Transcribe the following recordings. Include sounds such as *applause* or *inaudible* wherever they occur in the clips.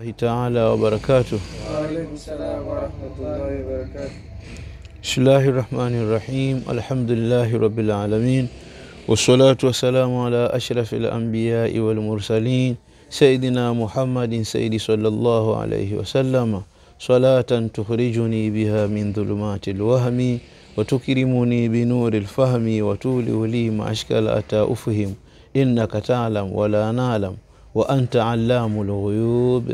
الله تعالى وبركاته وعليكم السلام ورحمة الله وبركاته بسم الله الرحمن الرحيم الحمد لله رب العالمين والصلاة والسلام على أشرف الأنبياء والمرسلين سيدنا محمد سيد صلى الله عليه وسلم صلاة تخرجني بها من ظلمات الوهم وتكرمني بنور الفهم وتولي لي ما أشكال أتى أفهم إنك تعلم ولا نعلم وأنت علام الغيوب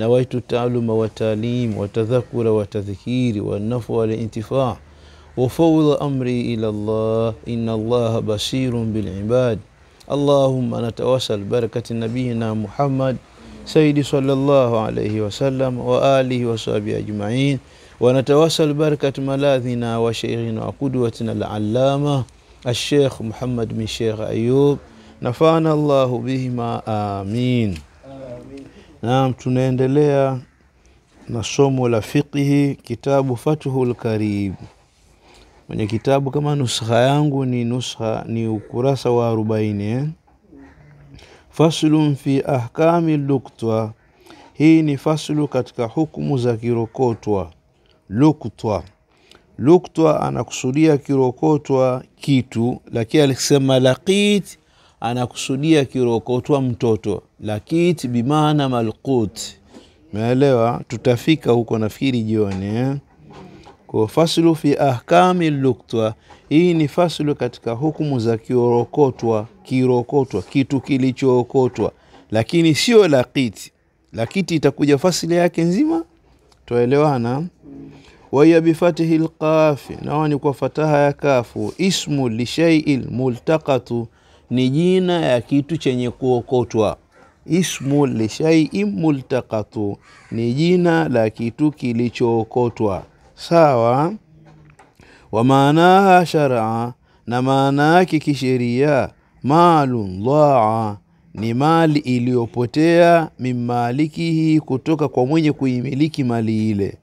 نويت التعلم والتعليم والتذكر والتذكير والنفع والانتفاع وفوض أمري إلى الله إن الله بصير بالعباد اللهم نتوسل بركة نبينا محمد سيدي صلى الله عليه وسلم وآله وصحبه أجمعين ونتوسل بركة ملاذنا وشيخنا وقدوتنا العلامة الشيخ محمد بن شيخ أيوب نفعنا الله بهما آمين Naam, tunaendelea na somo la fiqhi, kitabu Fathul Karib. mwenye kitabu kama nuskha yangu ni nuskha ni ukurasa wa 40 eh? Faslun fi ahkami luktwa, hii ni faslu katika hukumu za kirokotwa. Luktwa, luktwa anakusudia kirokotwa kitu, lakini alisema laqit anakusudia kirokotwa mtoto lakit bimaana malkut meelewa tutafika huko nafikiri jioni eh? faslu fi ahkami luktwa hii ni faslu katika hukumu za kiorokotwa kirokotwa kitu kilichookotwa lakini sio lakiti lakiti itakuja fasili yake nzima twaelewana wahiya bifatihi lqafi nawani kwa fataha ya kafu ismu lishaii lmultaqatu ni jina ya kitu chenye kuokotwa. Ismu lishaiin multakatu ni jina la kitu kilichookotwa. Sawa. Wa maanaha sharaa na maana yake kisheria. Malun dhaa, ni mali iliyopotea. Min malikihi, kutoka kwa mwenye kuimiliki mali ile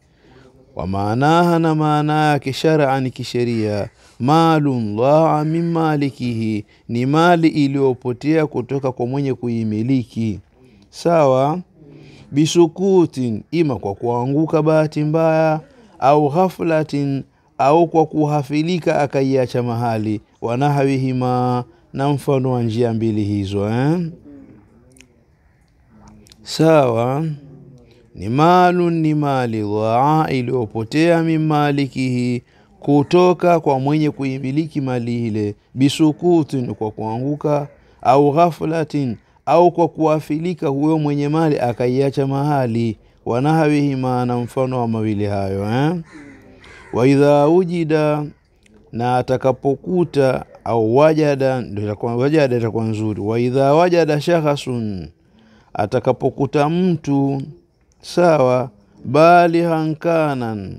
wa maanaha na maana yake shar'an kisheria malun dhaa min malikihi ni mali iliyopotea kutoka kwa mwenye kuimiliki sawa bisukutin ima kwa kuanguka bahati mbaya au ghaflatin au kwa kuhafilika akaiacha mahali wanahawihima na mfano wa njia mbili hizo eh? sawa ni malun ni mali dhaa iliyopotea mimalikihi kutoka kwa mwenye kuimiliki mali ile bisukutin kwa kuanguka au ghaflatin au kwa kuafilika huyo mwenye mali akaiacha mahali wanahawihi maana mfano wa mawili hayo eh? waidha ujida na atakapokuta au wajada wajada itakuwa nzuri waidha wajada shakhasun atakapokuta mtu sawa bali hankanan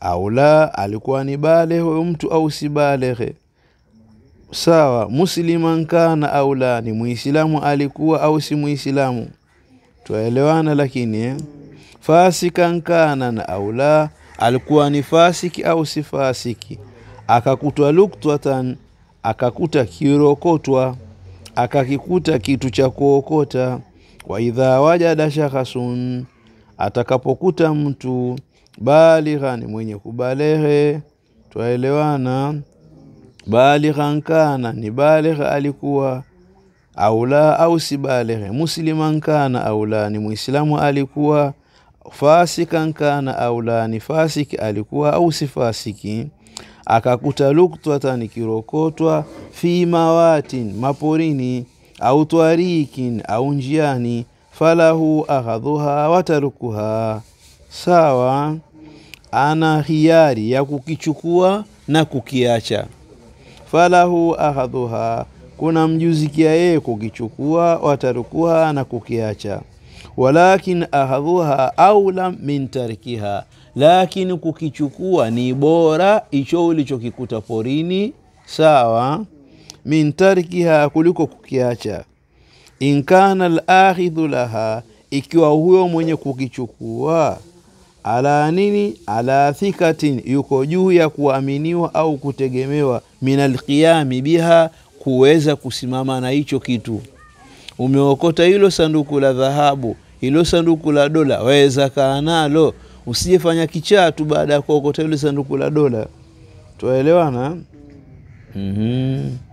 au la alikuwa ni balehe huyo mtu au si balehe sawa musliman kana au la ni muislamu alikuwa au si muislamu twaelewana lakini eh? fasikan kanan au la alikuwa ni fasiki au si fasiki akakutwa luktwatan akakuta kirokotwa akakikuta kitu cha kuokota waidha wajada shakhasun atakapokuta mtu balighan, mwenye kubalehe, twaelewana. Balighan kana ni baligh alikuwa au la, au si baligh. Musliman kana au la, ni muislamu alikuwa. Fasikan kana au la, ni fasiki alikuwa au si fasiki. Akakuta luktwatan, kirokotwa, fi mawatin, maporini, au twarikin, au njiani falahu akhadhuha watarukuha, sawa. Ana hiari ya kukichukua na kukiacha. Falahu akhadhuha, kuna mjuzikia yeye kukichukua, watarukuha na kukiacha. Walakin akhadhuha aula min tarkiha, lakini kukichukua ni bora icho ulichokikuta porini, sawa, min tarkiha, kuliko kukiacha inkana alakhidhu laha, ikiwa huyo mwenye kukichukua ala nini, ala thikatin, yuko juu ya kuaminiwa au kutegemewa, min alqiyami biha, kuweza kusimama na hicho kitu. Umeokota hilo sanduku la dhahabu, hilo sanduku la dola, waweza kaa nalo, usijefanya kichaa tu baada ya kuokota hilo sanduku la dola. Twaelewana? mm-hmm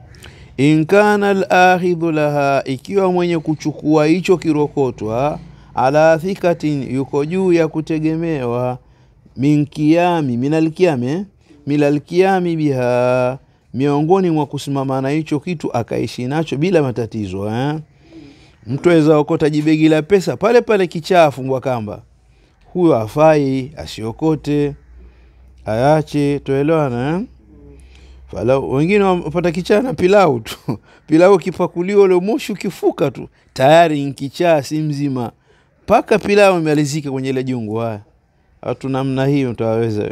in kana alakhidhu laha, ikiwa mwenye kuchukua hicho kirokotwa, ala thikatin, yuko juu ya kutegemewa, minkiami minalkiami minalkiame milalkiami biha, miongoni mwa kusimama na hicho kitu akaishi nacho bila matatizo eh? Mtu aweza okota jibegi la pesa pale pale, kichafu afungwa kamba, huyo afai, asiokote, ayache. Tuelewana eh? Falau, wengine wapata kichana pilau tu *laughs* pilau kipakuliwa ule moshi ukifuka tu tayari nkichaa si mzima mpaka pilau imealizika kwenye ile jungu. Haya, hatu namna hiyo mtawaweza.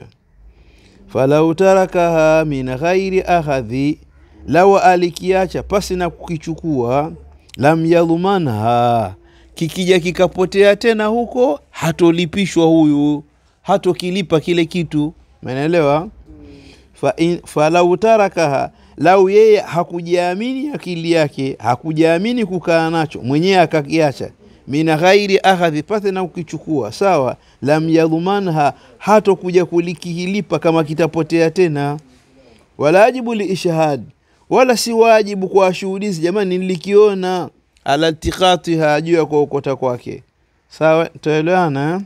Falau tarakaha min ghairi ahadhi, lawa alikiacha pasi na kukichukua, lam yadhumanha, kikija kikapotea tena huko hatolipishwa huyu, hatokilipa kile kitu, umeelewa? falau tarakaha, lau yeye hakujiamini akili yake hakujiamini kukaa nacho mwenyewe akakiacha, min ghairi akhadhi, pate na ukichukua sawa, lam yadhumanha, hatokuja kulikihilipa kama kitapotea tena. Walajibu liishhad, wala si wajibu kwa washuhudizi, jamani, nilikiona ala ltiqatiha, juu ya kuokota kwake. Sawa, taelewana eh?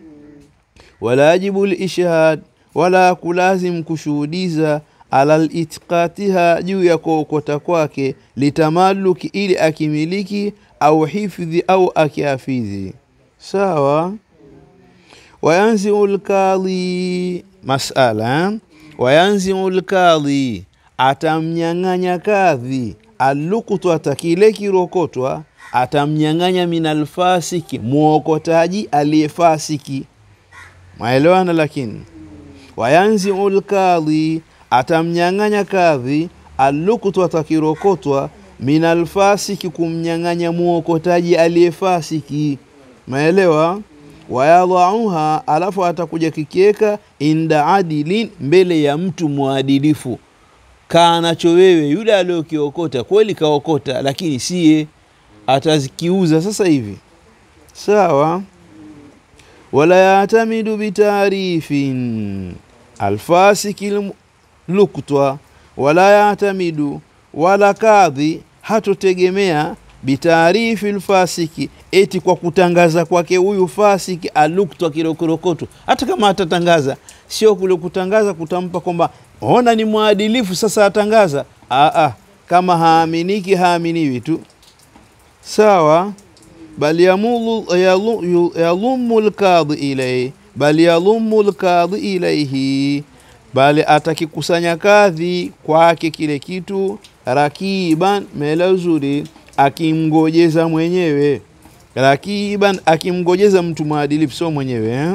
Walajibu liishhad wala kulazim kushuhudiza alal itqatiha juu ya kuokota kwake litamaluki ili akimiliki au hifdhi au akihafidhi sawa wayanziu lkadhi masala wayanziu lkadhi atamnyang'anya kadhi alukutwata kile kirokotwa atamnyang'anya minalfasiki mwokotaji aliyefasiki maelewana lakini wayanziu lkadhi atamnyang'anya kadhi alluktwa takirokotwa min alfasiki kumnyang'anya muokotaji aliyefasiki maelewa wayadauha alafu atakuja kikieka inda adilin mbele ya mtu mwadilifu kaanacho wewe yule aliyokiokota kweli kaokota lakini siye atakiuza sasa hivi sawa wala yatamidu bitaarifin alfasiki lukutwa wala yatamidu wala kadhi hatotegemea bitaarifi lfasiki eti kwa kutangaza kwake huyu fasiki aluktwa kirokorokoto hata kama atatangaza sio kule kutangaza kutampa kwamba ona ni mwadilifu sasa atangaza Aa, kama haaminiki haaminiwi tu sawa bal yalumu lkadhi ilaihi bali yalumu lkadhi ilaihi, bali atakikusanya kadhi kwake kile kitu rakiban, mela uzuri, akimgojeza mwenyewe rakiban, akimgojeza mtu mwadilifu, sio mwenyewe eh?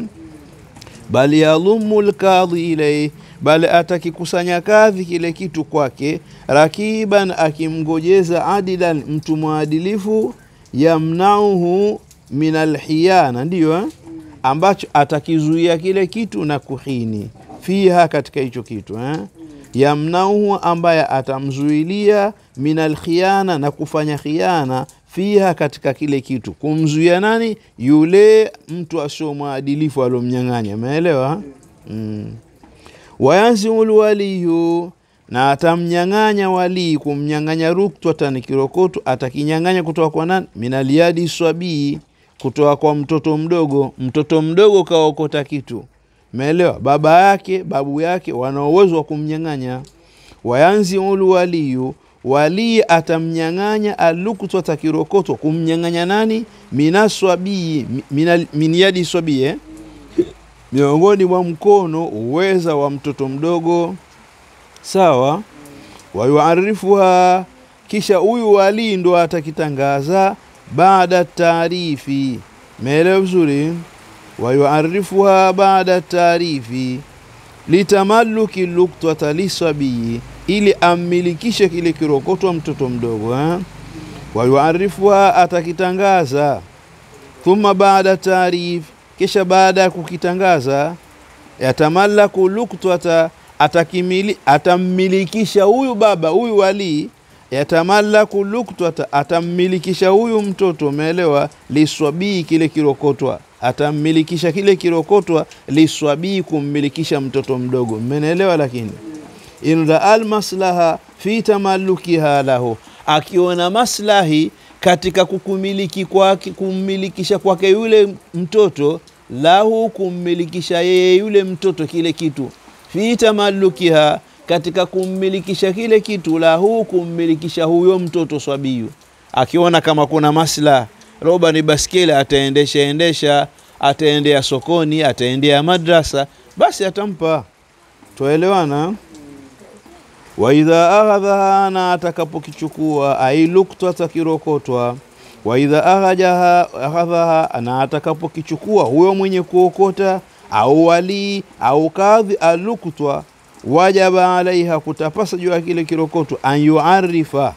bali yalumu lkadhi ilaihi bali atakikusanya kadhi kile kitu kwake rakiban akimgojeza adilan mtu mwadilifu yamnauhu min alhiyana ndiyo eh? ambacho atakizuia kile kitu na kuhini fiha katika hicho kitu eh? yamnauhu ambaye atamzuilia minal khiana na kufanya khiana fiha katika kile kitu kumzuia nani yule mtu asio mwadilifu alomnyang'anya meelewa mm. wayansimu lwaliyu na atamnyang'anya walii kumnyang'anya ruktwatani kirokotu atakinyang'anya kutoka kwa nani minaliadi swabii kutoa kwa mtoto mdogo. Mtoto mdogo kaokota kitu, meelewa, baba yake babu yake wana uwezo wa kumnyang'anya. Wayanziulu waliyu walii atamnyang'anya alukutwa takirokotwa kumnyang'anya nani? minaswabii min swabie miongoni mwa mkono uweza wa mtoto mdogo sawa. Wayuarifuha, kisha huyu walii ndo atakitangaza baada taarifi. Meelewa vizuri, wayuarifuha baada taarifi litamalluki luktwata lisabiyi, ili ammilikishe kile kirokotwa mtoto mdogo eh? wayuarifuha atakitangaza thumma baada taarif, kisha baada ya kukitangaza yatamalaku luktwata atakimili atammilikisha huyu baba huyu walii yatamallaku luktwata, atammilikisha huyu mtoto, umeelewa? Liswabii, kile kirokotwa, atammilikisha kile kirokotwa. Liswabii, kummilikisha mtoto mdogo, mmenelewa Lakini inra almaslaha fi tamallukiha lahu, akiona maslahi katika kukumiliki kwake, kummilikisha kwake yule mtoto, lahu, kummilikisha yeye yule mtoto kile kitu, fi tamallukiha katika kummilikisha kile kitu lahu, kummilikisha huyo mtoto swabiyu, akiona kama kuna masla roba ni baskeli, ataendesha endesha, ataendea sokoni, ataendea madrasa, basi atampa. Twaelewana? waidha aghadhaha, na atakapokichukua, ailuktwa kirokotwa waidha ahajaha akhadhaha, na atakapokichukua huyo mwenye kuokota au walii au kadhi aluktwa wajaba alaiha kutapasa juu ya kile kirokoto an yuarifa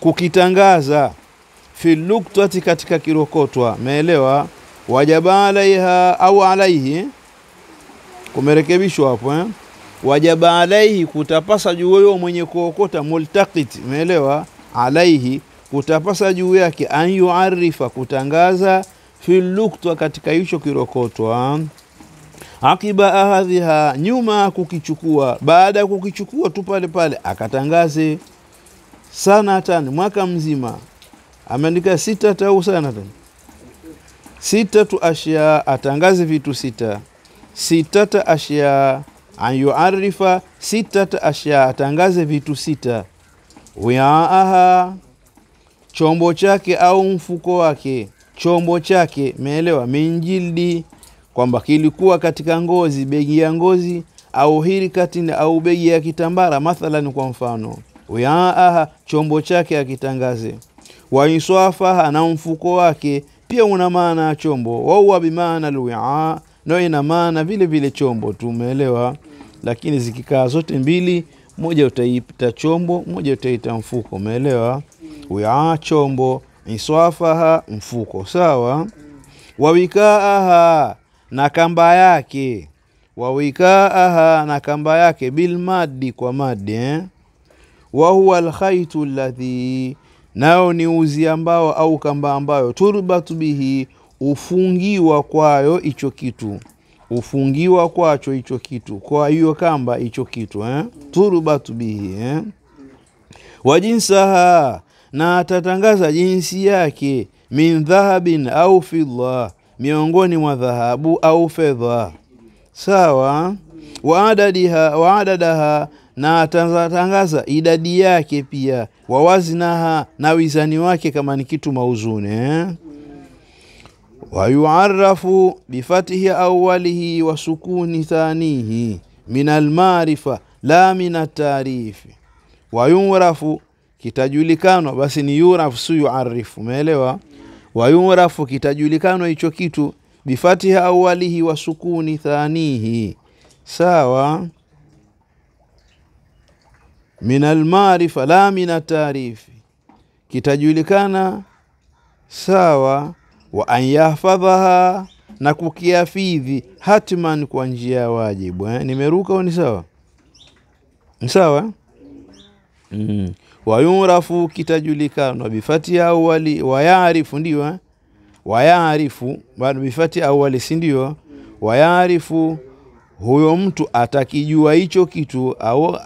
kukitangaza fi luktati katika kirokotwa meelewa wajaba alaiha au alaihi kumerekebishwa hapo eh? wajaba alaihi kutapasa juu huyo mwenye kuokota multaqit meelewa alaihi kutapasa juu yake an yuarifa kutangaza fi luktwa katika hicho kirokotwa akiba ahadhiha, nyuma kukichukua, baada ya kukichukua tu pale pale akatangaze sanatan, mwaka mzima. Ameandika sita tau sanatan, sitatu ashya, atangaze vitu sita. Sitata ashya an yuarifa sitata ashya, atangaze vitu sita. Wiaaha, chombo chake au mfuko wake, chombo chake, meelewa, minjildi kwamba kilikuwa katika ngozi, begi ya ngozi au hirikati au begi ya kitambara, mathalani kwa mfano wiaaha ah, chombo chake akitangaze, waiswafaha, na mfuko wake pia una maana ya chombo, wauwa bimaana lwia no ina maana vile vile chombo. Tumeelewa, lakini zikikaa zote mbili, moja utaita chombo, moja utaita mfuko. Umeelewa? wia ah, chombo, iswafaha mfuko, sawa. Wawikaaha na kamba yake wawikaaha na kamba yake bilmadi kwa madi eh? wahuwa alkhaitu ladhi nao ni uzi ambao au kamba ambayo turbatu bihi ufungiwa kwayo hicho kitu ufungiwa kwacho hicho kitu kwa hiyo kamba hicho kitu eh? turbatu bihi eh? wa jinsaha na atatangaza jinsi yake min dhahabin au fidha miongoni mwa dhahabu au fedha sawa waadadiha waadadaha na atatangaza idadi yake pia wawazinaha na wizani wake kama ni kitu mauzune eh? wayuarafu bifatihi awalihi wa sukuni thanihi min almarifa la min atarifi wayurafu kitajulikanwa basi ni yurafu si yuarifu umeelewa wayurafu kitajulikanwa hicho kitu bifatiha awalihi wa sukuni thanihi sawa min almarifa la min atarifi kitajulikana sawa wa an yahfadhaha na kukiafidhi hatman kwa njia ya wajibu eh? nimeruka ni sawa sawa mm wayurafu kitajulikanwa bifati awali wayarifu ndio eh? wayarifu bado bifati awali si ndio wayarifu huyo mtu atakijua hicho kitu au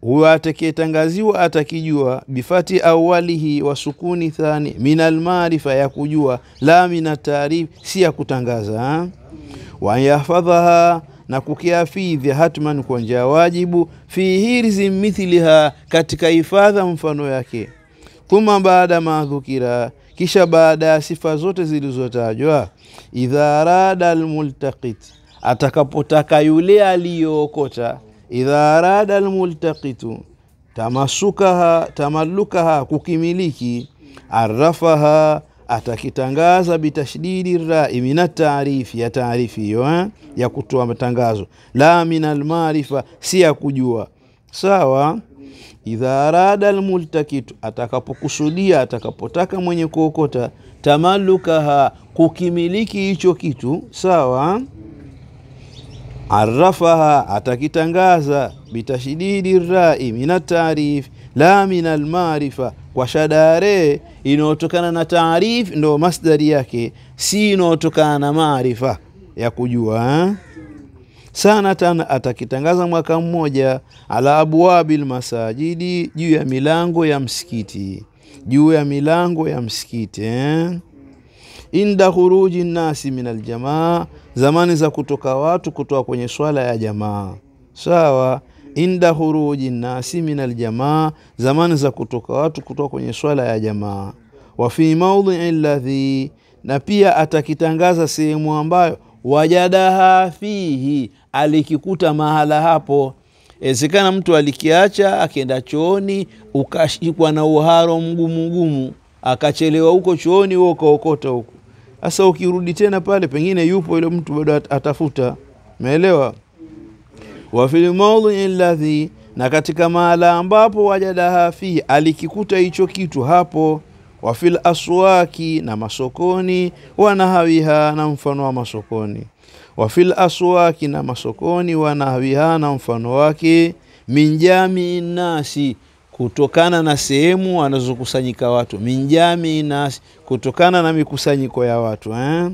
huyo atakietangaziwa atakijua bifati awalihi wa sukuni thani min almarifa ya kujua la min ataarif si ya kutangaza eh? wa yahfadhaha na kukiafidhi hatman kwa njia wajibu fi hirzi mithliha, katika hifadha mfano yake. Thuma baada madhukira, kisha baada ya sifa zote zilizotajwa, idha arada almultaqit, atakapotaka yule aliyookota, idha arada almultaqitu tamasukaha tamallukaha kukimiliki arafaha atakitangaza bitashdidi rai min ataarifi ya taarifi hiyo eh? ya kutoa matangazo la min almarifa si ya kujua sawa idha arada almultakitu atakapokusudia atakapotaka mwenye kuokota tamalukaha kukimiliki hicho kitu sawa arafaha atakitangaza bitashdidi rai min ataarifi la min almarifa kwa shadare inayotokana na taarif ndo masdari yake, si inayotokana na maarifa ya kujua sana tana atakitangaza mwaka mmoja ala abwabil masajidi, juu ya milango ya msikiti, juu ya milango ya msikiti eh? inda khuruji nasi min aljamaa, zamani za kutoka watu kutoka kwenye swala ya jamaa. Sawa, inda huruji nnasi min aljamaa, zamani za kutoka watu kutoka kwenye swala ya jamaa. Wa fi maudhii ladhi, na pia atakitangaza sehemu ambayo wajadaha fihi, alikikuta mahala hapo. Wezekana mtu alikiacha akenda chooni, ukashikwa na uharo mgumu mgumu, akachelewa huko chooni, wewe ukaokota huko. Sasa ukirudi tena pale, pengine yupo yule mtu bado atafuta. Umeelewa? wa fil mawdhi alladhi, na katika mahala ambapo wajadaha fihi, alikikuta hicho kitu hapo, wa fil aswaki, na masokoni, wanahawiha, na mfano wa masokoni, wa fil aswaki, na masokoni, wanahawiha, na mfano wake, min jamii nasi kutokana na sehemu wanazokusanyika watu, min jamii nasi, kutokana na mikusanyiko ya watu eh?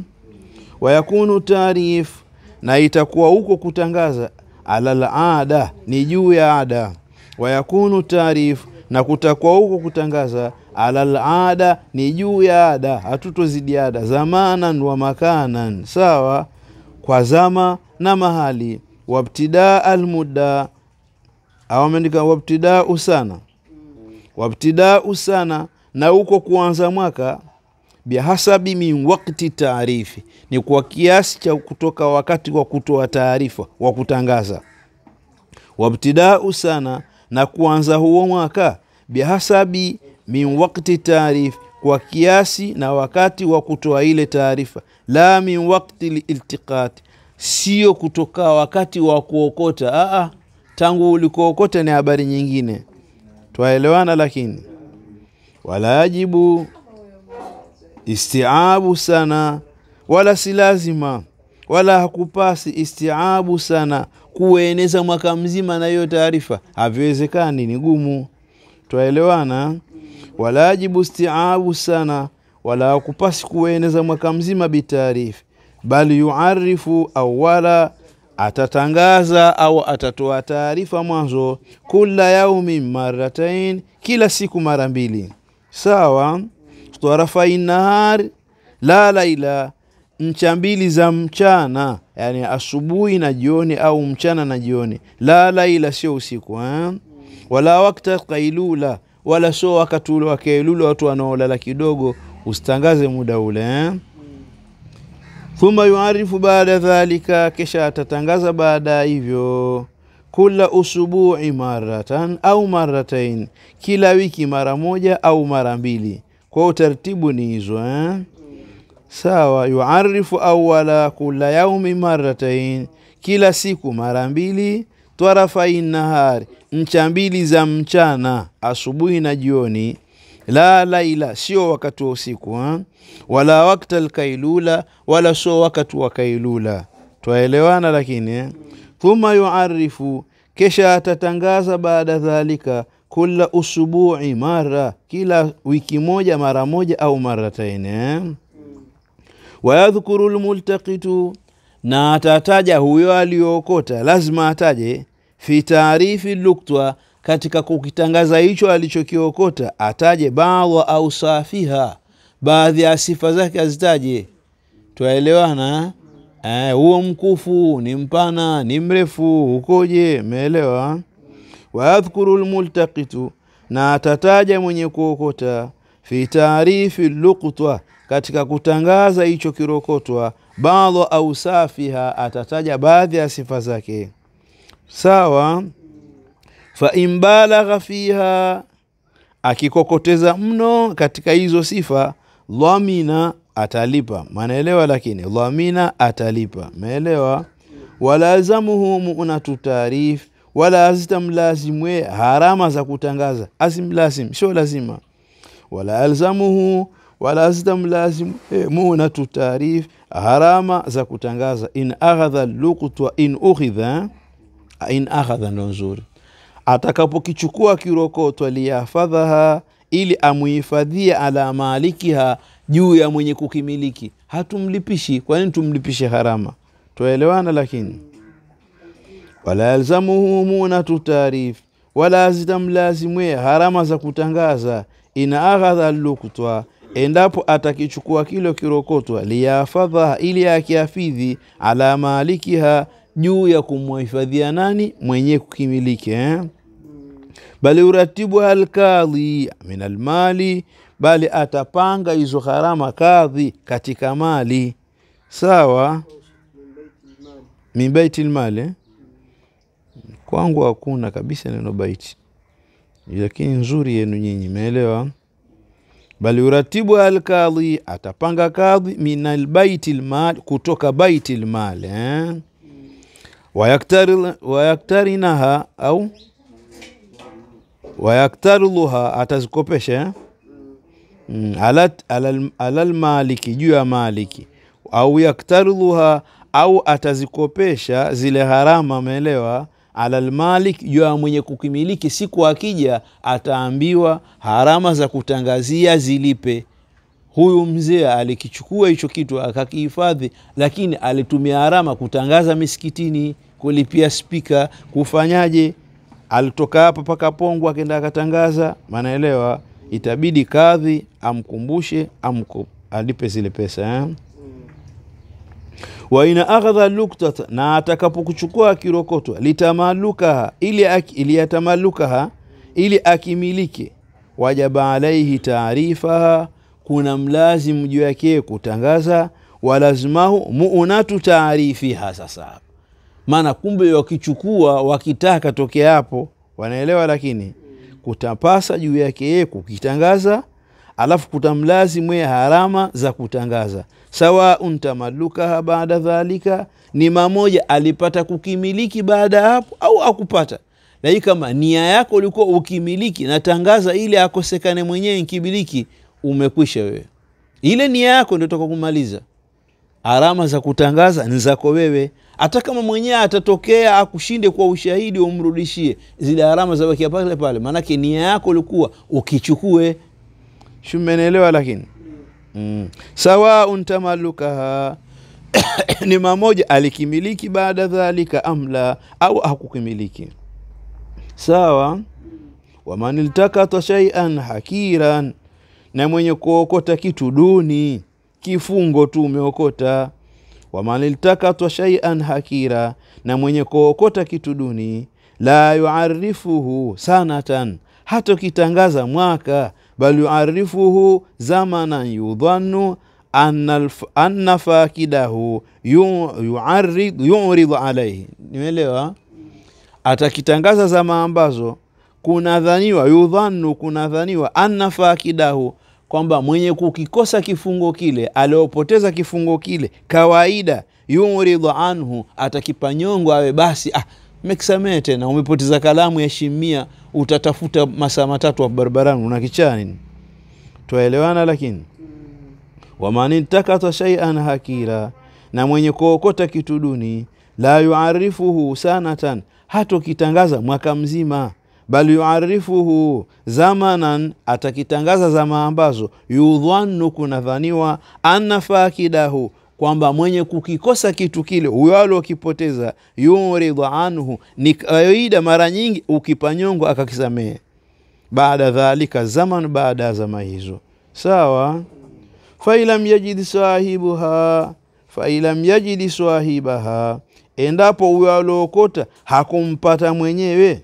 Wayakunu taarifu, na itakuwa huko kutangaza alal ada ni juu ya ada, wayakunu taarifu na kutakwa huko kutangaza alalada ni juu ya ada, hatutozidi ada. Zamanan wa makanan, sawa kwa zama na mahali. Wabtidaa almuda au ameandika wabtidaa sana, wabtidaa sana, na huko kuanza mwaka bihasabi min wakti taarifi, ni kwa kiasi cha kutoka wakati wa kutoa taarifa wa kutangaza. Wabtidau sana na kuanza huo mwaka, bihasabi min wakti taarifi, kwa kiasi na wakati wa kutoa ile taarifa. La min wakti liltiqati, sio kutoka wakati wa kuokota. Aa, tangu ulikuokota ni habari nyingine. Twaelewana lakini wala yajibu istiabu sana wala si lazima wala hakupasi istiabu sana kueneza mwaka mzima na hiyo taarifa haviwezekani ni gumu twaelewana wala ajibu istiabu sana wala hakupasi kueneza mwaka mzima bitaarifi bali yuarifu awala atatangaza au atatoa taarifa mwanzo kula yaumin maratain kila siku mara mbili sawa so, tarafai nahari la laila, ncha mbili za mchana, yani asubuhi na jioni, au mchana na jioni. La laila, sio usiku eh? Wala wakta kailula, wala sio wakati ule wa kailula, watu wanaolala kidogo, usitangaze muda ule eh? Thumma yuarifu baada dhalika, kisha atatangaza baada ya hivyo kula usubuhi maratan au maratain, kila wiki mara moja au mara mbili kwa utaratibu taratibu ni hizo eh? Sawa, yuarifu awala kula yaumi maratain, kila siku mara mbili. Twarafai nahari, ncha mbili za mchana, asubuhi na jioni. La laila, sio wakati wa usiku ha? Eh? Wala wakta lkailula wala sio wakati wa kailula. Twaelewana lakini eh? Thumma yuarifu, kisha atatangaza baada dhalika kula usubui mara, kila wiki moja mara moja au marataini wayadhkuru lmultakitu, na atataja huyo aliyookota, lazima ataje fi taarifi luktwa, katika kukitangaza hicho alichokiokota ataje bada au safiha, baadhi ya sifa zake azitaje. Twaelewana eh, huo mkufu ni mpana ni mrefu ukoje? Meelewa wayadhkuru lmultaqitu na atataja mwenye kuokota fi taarifi luqtwa katika kutangaza hicho kirokotwa au safiha atataja baadhi ya sifa zake sawa fa balagha fiha akikokoteza mno katika hizo sifa dhamina atalipa manaelewa lakini dhamina atalipa meelewa walazamuhu muunatu taarifu wala hazitamlazimwe harama za kutangaza azimlazim sio lazima wala alzamuhu wala hazitamlazimu eh, munatu tarif harama za kutangaza in aghadha luqtwa in ukhidha in aghadha ndo nzuri atakapokichukua kirokotwa liyahfadhaha ili amuhifadhie ala malikiha juu ya mwenye kukimiliki hatumlipishi kwa nini tumlipishe harama twaelewana lakini wala yalzamuhu munatu taarifu wala zitamlazimwe harama za kutangaza ina aghadha luktwa endapo atakichukua kilo kirokotwa liyafadha ili akiafidhi ala malikiha juu ya kumwhifadhia nani mwenye kukimiliki eh? bali uratibuha lkadhi min almali bali atapanga hizo gharama kadhi katika mali sawa min baiti lmali eh? Kwangu hakuna kabisa neno baiti, lakini nzuri yenu nyinyi, meelewa? Bali uratibu alkadhi, atapanga kadhi min albaiti kutoka baiti lmal eh? wayaktarinaha au wayaktariluha atazikopesha eh? mm, alalmaliki, juu ya maliki au yaktariluha au atazikopesha zile harama, ameelewa alalmalik juu mwenye kukimiliki, siku akija ataambiwa harama za kutangazia zilipe. Huyu mzee alikichukua hicho kitu akakihifadhi, lakini alitumia harama kutangaza misikitini, kulipia spika, kufanyaje? Alitoka hapa mpaka Pongwa akenda akatangaza, manaelewa. Itabidi kadhi amkumbushe, amku alipe zile pesa eh? wa ina aghadha luktata, na atakapokuchukua akirokotwa, litamalukaha, ili akiliyatamalukaha, ili akimilike, wajaba alaihi taarifaha, kuna mlazimu juu yake kutangaza, walazimahu muunatu taarifiha. Sasa maana kumbe wakichukua wakitaka tokea hapo, wanaelewa, lakini kutapasa juu yake kukitangaza alafu kutamlazimu mwe harama za kutangaza sawa untamalukaha baada dhalika, ni mamoja alipata kukimiliki baada ya hapo au akupata lakini kama nia yako ulikuwa ukimiliki natangaza ili akosekane mwenyewe nkimiliki, umekwisha wewe, ile nia yako ndio toka kumaliza. arama za kutangaza ni zako wewe, hata kama mwenyewe atatokea akushinde kwa ushahidi umrudishie, zile za wakia pale pale, maanake nia yako ulikuwa ukichukue shumenelewa lakini mm. sawaun tamalukaha *coughs* ni mamoja alikimiliki baada dhalika amla au hakukimiliki sawa waman iltakata shaian hakiran na mwenye kuokota kitu duni kifungo tu umeokota waman iltakata shaian hakira na mwenye kuokota kitu duni la yuarifuhu sanatan hatokitangaza mwaka bal yuarifuhu zamanan yudhannu anna fakidahu yuridhu alaihi. Nimeelewa, atakitangaza zama ambazo kunadhaniwa, yudhannu, kunadhaniwa anna fakidahu, kwamba mwenye kukikosa kifungo kile, aliopoteza kifungo kile, kawaida yuridhu anhu, atakipa nyongo awe basi ah, mekisamee tena, umepoteza kalamu ya shimia, utatafuta masaa matatu wa barabarani, una kichani. Twaelewana? Lakini intakata shaian hakira, na mwenye kuokota kitu duni, la yuarifuhu sanatan, hatokitangaza mwaka mzima bal yuarifuhu zamanan, atakitangaza zama ambazo yudhannu kunadhaniwa anna fakidahu, kwamba mwenye kukikosa kitu kile huyo aliokipoteza yuridu anhu, ni kawaida mara nyingi ukipanyongo akakisamehe. Baada dhalika zaman, baada ya zama hizo, sawa. Failam yajidi sahibuha, failam yajidi sahibaha, endapo huyo aliokota hakumpata mwenyewe.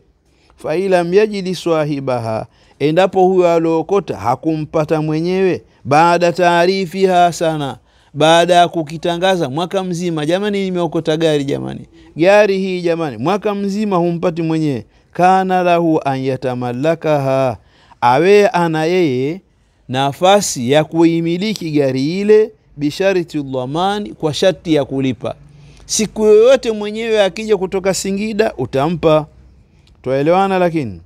Failam yajidi sahibaha, endapo huyo aliokota hakumpata mwenyewe, baada taarifiha sana baada ya kukitangaza mwaka mzima, jamani, nimeokota gari, jamani, gari hii jamani, mwaka mzima humpati mwenyewe. Kana lahu an yatamallakaha, awe ana yeye nafasi ya kuimiliki gari ile, bisharti dhamani, kwa sharti ya kulipa. Siku yoyote mwenyewe akija kutoka Singida utampa. Twaelewana? Lakini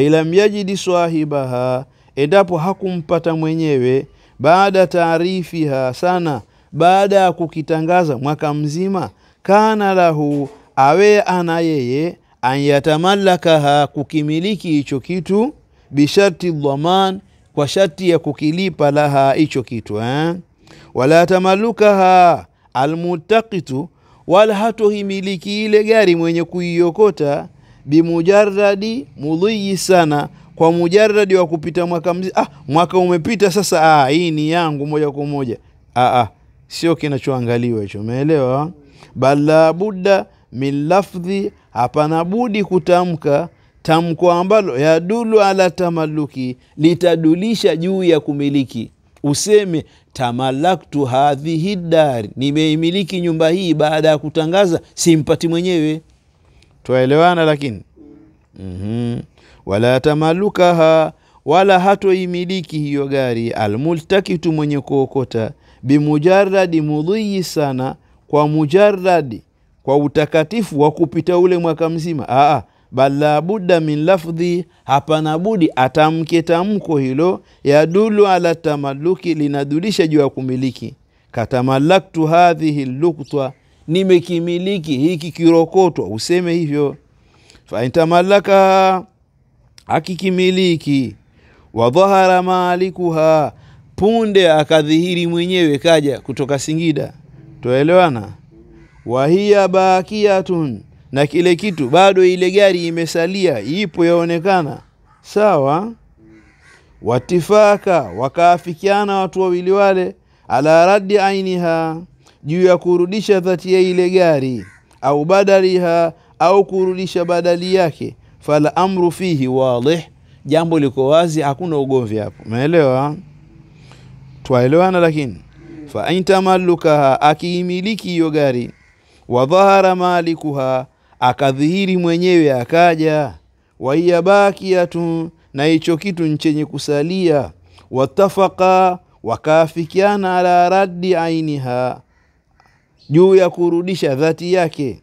ilam yajidi swahibaha, endapo hakumpata mwenyewe baada taarifiha sana, baada ya kukitangaza mwaka mzima, kana lahu awe ana yeye anyatamallakaha kukimiliki hicho kitu bisharti dhaman, kwa sharti ya kukilipa laha hicho kitu eh? wala tamalukaha almutakitu, wala hatohimiliki ile gari mwenye kuiokota bimujaradi mudhiyi sana kwa mujaradi wa kupita mwaka mzi Ah, mwaka umepita sasa, ah, hii ni yangu moja kwa moja. Ah, ah, sio kinachoangaliwa hicho, umeelewa? Bala budda min lafdhi, hapana budi kutamka tamko ambalo yadulu ala tamaluki, litadulisha juu ya kumiliki. Useme tamalaktu hadhihi dari, nimeimiliki nyumba hii. Baada ya kutangaza, simpati mwenyewe. Twaelewana? Lakini mm-hmm wala tamalukaha wala hatoimiliki hiyo gari almultakitu mwenye kuokota bimujaradi mudhiyi sana kwa mujaradi kwa utakatifu wa kupita ule mwaka mzima Aa, bal la budda min lafdhi hapana budi atamke tamko hilo yadulu ala tamalluki linadulisha juu ya kumiliki katamalaktu hadhihi luktwa nimekimiliki hiki kirokotwa useme hivyo faintamallakaha akikimiliki wadhahara maalikuha punde akadhihiri mwenyewe kaja kutoka Singida, twaelewana. Wahiya bakiyatun, na kile kitu bado, ile gari imesalia, ipo yaonekana sawa. Watifaka, wakaafikiana watu wawili wale, ala raddi ainiha, juu ya kurudisha dhati ya ile gari, au badaliha, au kurudisha badali yake falamru fihi wadih, jambo liko wazi, hakuna ugomvi hapo. Umeelewa? Twaelewana. Lakini fa intamallukaha, akiimiliki hiyo gari, wa dhahara malikuha, akadhihiri mwenyewe akaja, wahiya bakiyatun, na hicho kitu nchenye kusalia, watafaka, wakaafikiana ala raddi ainiha, juu ya kurudisha dhati yake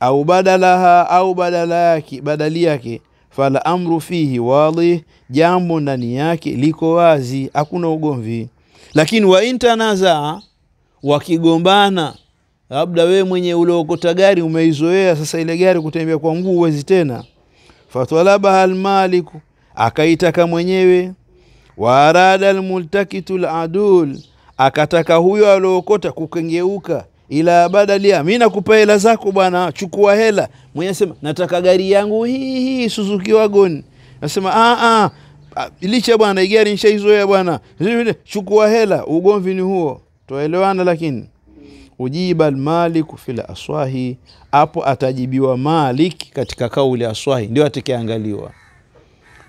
au badalaha au badala yake badali yake fala amru fihi wadih, jambo ndani yake liko wazi, hakuna ugomvi. Lakini wa intanaza wakigombana, labda we mwenye uliokota gari umeizoea, sasa ile gari kutembea kwa mguu uwezi tena. Fatalabaha almalik akaitaka mwenyewe. Wa arada almultakitu aladul, akataka huyo aliokota kukengeuka ila badalia, mimi nakupa hela zako bwana, chukua hela. Mwenye sema nataka gari yangu hii hii Suzuki Wagon, nasema a ah, a ah, ah, licha bwana, gari nishaizoea bwana, chukua hela. Ugomvi ni huo, tuelewana. Lakini ujiba almaliku fil aswahi, hapo atajibiwa Malik katika kauli aswahi, ndio atakayeangaliwa.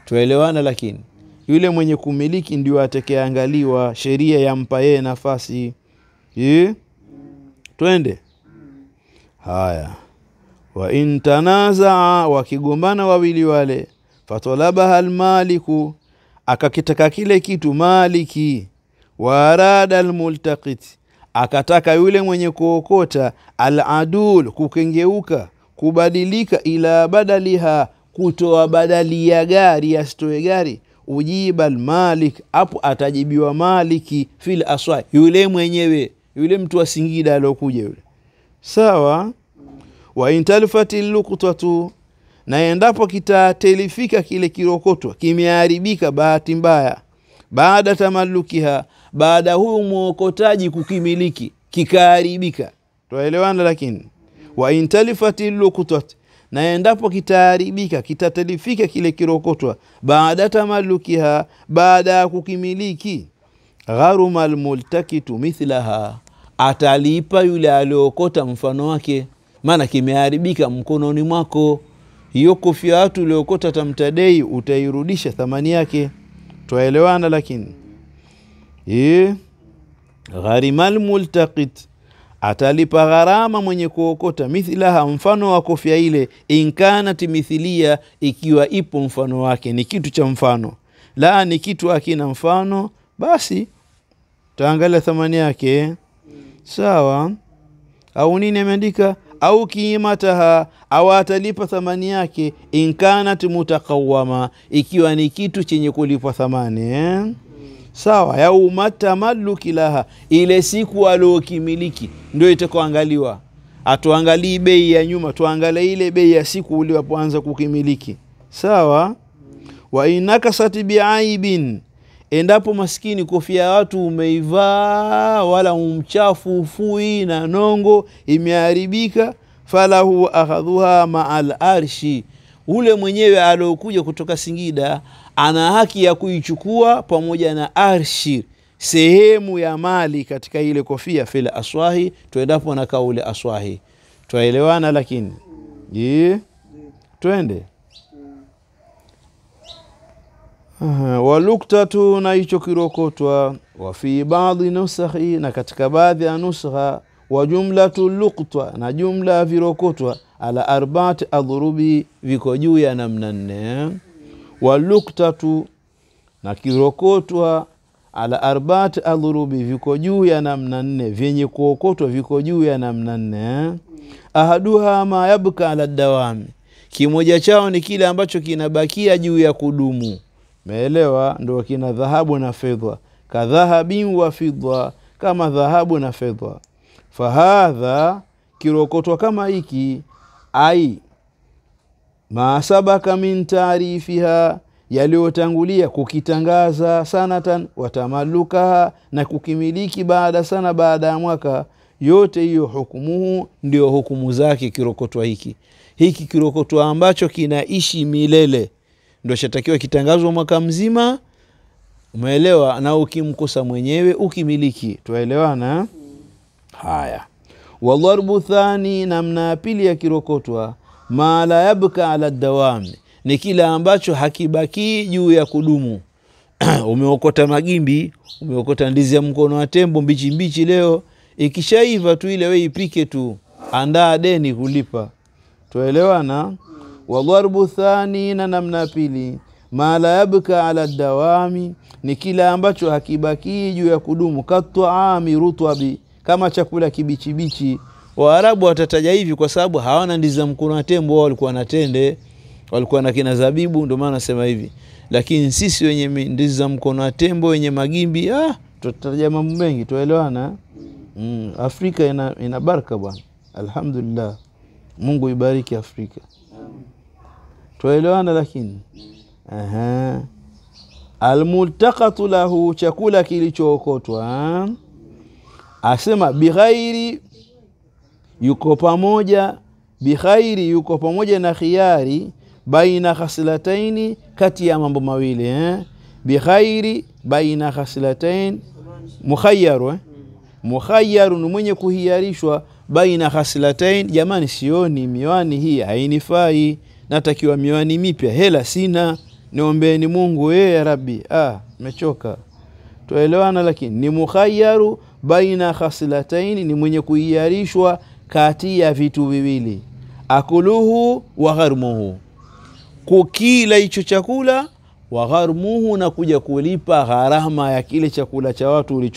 Tuelewana. Lakini yule mwenye kumiliki ndio atakayeangaliwa, sheria yampa yeye nafasi yeah twende haya wa intanazaa wakigombana wawili wale fatalabaha almaliku akakitaka kile kitu maliki wa arada almultaqit akataka yule mwenye kuokota aladul kukengeuka kubadilika ila badaliha kutoa badali ya gari yasitoe gari ujiba almalik hapo atajibiwa maliki fil aswa yule mwenyewe yule mtu wa Singida yule, sawa. wa intalfati luqtatu, na endapo kitatelifika kile kirokotwa, kimeharibika bahati mbaya, baada tamalukiha, baada huyu mwokotaji kukimiliki, kikaharibika. Twaelewana? Lakini wa intalfati luqtat na endapo kitaharibika kitatelifika kile kirokotwa, baada tamalukiha, baada ya kukimiliki, gharuma almultakitu mithlaha, atalipa yule aliokota mfano wake, maana kimeharibika mkononi mwako. Hiyo kofia watu uliokota tamtadei utairudisha thamani yake. Twaelewana? Lakini e, gharimal multaqit atalipa gharama mwenye kuokota mithlaha, mfano wa kofia ile, inkanat mithilia, ikiwa ipo mfano wake, ni kitu cha mfano. La, ni kitu akina mfano, basi taangalia thamani yake sawa au nini ameandika au kiimataha au atalipa thamani yake inkanat mutakawama ikiwa ni kitu chenye kulipwa thamani eh? sawa yauma tamaluki laha ile siku aliokimiliki ndio itakoangaliwa atuangalii bei ya nyuma tuangalie ile bei ya siku uliwapoanza kukimiliki sawa wainakasat biaibin endapo maskini kofia ya watu umeivaa wala umchafu ufui na nongo imeharibika falahu akhadhuha maal arshi ule mwenyewe aliokuja kutoka singida ana haki ya kuichukua pamoja na arshi sehemu ya mali katika ile kofia fil aswahi tuendapo na kauli aswahi twaelewana lakini yeah. twende waluktatu na hicho kirokotwa, wa fi baadhi nusakhi, na katika baadhi ya nuskha, wa jumlatu luktwa, na jumla ya virokotwa, ala arbaati adhurubi, viko juu ya namna nne. Waluktatu na kirokotwa, ala arbaati adhurubi, viko juu ya namna nne, vyenye kuokotwa viko juu ya namna nne. Ahaduha ma yabka ala dawami, kimoja chao ni kile ambacho kinabakia juu ya kudumu meelewa ndo kina dhahabu na fedha kadhahabin wa fidha kama dhahabu na fedha fahadha kirokotwa kama hiki ai maasabaka min taarifiha yaliyotangulia kukitangaza sanatan watamalukaha na kukimiliki baada sana baada ya mwaka yote hiyo hukumuhu ndio hukumu zake kirokotwa hiki hiki kirokotwa ambacho kinaishi milele ndo chatakiwa kitangazwa mwaka mzima umeelewa na ukimkosa mwenyewe ukimiliki twaelewana haya wadharbu thani namna ya pili yakirokotwa ma la yabka ala dawami ni kile ambacho hakibakii juu ya kudumu *clears throat* umeokota magimbi umeokota ndizi ya mkono wa tembo mbichi mbichi leo ikishaiva tu ile weipike tu andaa deni kulipa twaelewana wadharbu thani, na namna pili ma la yabka ala dawami, ni kila ambacho hakibakii juu ya kudumu, kataami rutwabi, kama chakula kibichibichi. Waarabu watataja hivi kwa sababu hawana ndizi za mkono wa tembo, wao walikuwa na tende, walikuwa na kina zabibu, ndio maana nasema hivi. Lakini sisi wenye ndizi za mkono wa tembo wenye magimbi, ah, tutataja mambo mengi, tuelewana. Mm, Afrika ina, ina baraka bwana, alhamdulillah. Mungu ibariki Afrika twaelewana lakini Aha. almultakatu lahu chakula kilichookotwa asema bighairi yuko pamoja bighairi yuko pamoja na khiyari baina khaslataini kati ya mambo mawili eh? bighairi baina khaslatain mukhayyaru eh? mukhayyaru ni mwenye kuhiarishwa baina khaslatain jamani sioni miwani hii hainifai natakiwa miwani mipya, hela sina, niombeeni Mungu ye ee ya Rabbi. Ah, mechoka. Tuelewana, lakini ni mukhayyaru baina khaslataini, ni mwenye kuiyarishwa kati ya vitu viwili, akuluhu wa gharmuhu, kukila hicho chakula wa gharmuhu, na kuja kulipa gharama ya kile chakula cha watu ulicho